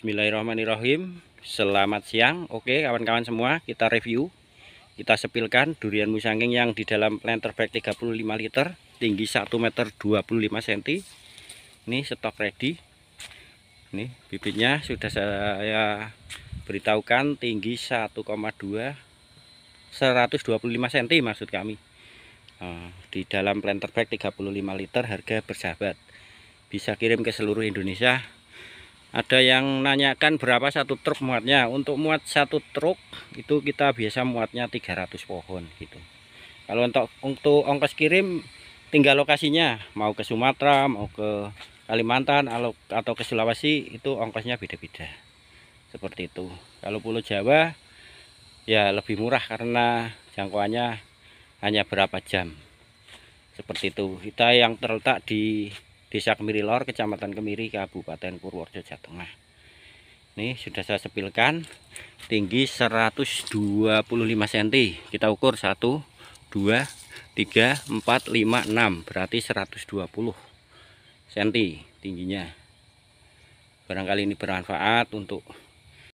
Bismillahirrahmanirrahim Selamat siang Oke kawan-kawan semua kita review Kita sepilkan durian musangking yang di dalam planter bag 35 liter Tinggi 1 meter 25 cm Ini stok ready Ini bibitnya sudah saya beritahukan tinggi 1,2 125 cm maksud kami nah, Di dalam planter bag 35 liter harga bersahabat Bisa kirim ke seluruh Indonesia ada yang nanyakan berapa satu truk muatnya untuk muat satu truk itu kita biasa muatnya 300 pohon gitu kalau untuk untuk ongkos kirim tinggal lokasinya mau ke Sumatera mau ke Kalimantan atau ke Sulawesi itu ongkosnya beda-beda seperti itu kalau Pulau Jawa ya lebih murah karena jangkauannya hanya berapa jam seperti itu kita yang terletak di Desa Kemiri Lor, Kecamatan Kemiri, Kabupaten Purworejo, Jawa Tengah. Ini sudah saya sepilkan tinggi 125 cm. Kita ukur 1 2 3 4 5 6 berarti 120 cm tingginya. Barangkali ini bermanfaat untuk